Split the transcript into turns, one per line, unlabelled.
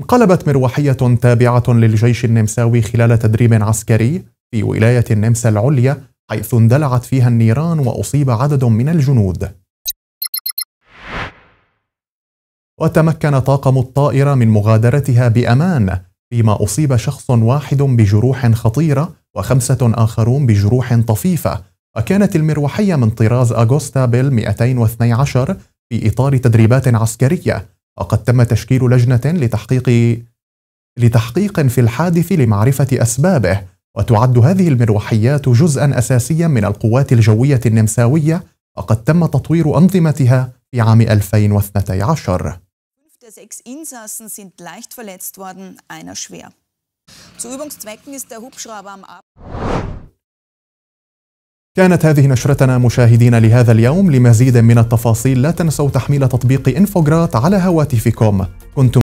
انقلبت مروحية تابعة للجيش النمساوي خلال تدريب عسكري في ولاية النمسا العليا حيث اندلعت فيها النيران وأصيب عدد من الجنود وتمكن طاقم الطائرة من مغادرتها بأمان فيما أصيب شخص واحد بجروح خطيرة وخمسة آخرون بجروح طفيفة وكانت المروحية من طراز أغوستا بيل 212 في إطار تدريبات عسكرية وقد تم تشكيل لجنة لتحقيق لتحقيق في الحادث لمعرفة أسبابه وتعد هذه المروحيات جزءا أساسيا من القوات الجوية النمساوية وقد تم تطوير أنظمتها في عام 2012
Zu Übungszwecken ist der Hubschrauber am
كانت هذه نشرتنا مشاهدينا لهذا اليوم لمزيد من التفاصيل لا تنسوا تحميل تطبيق انفوغرات على هواتفكم كنتم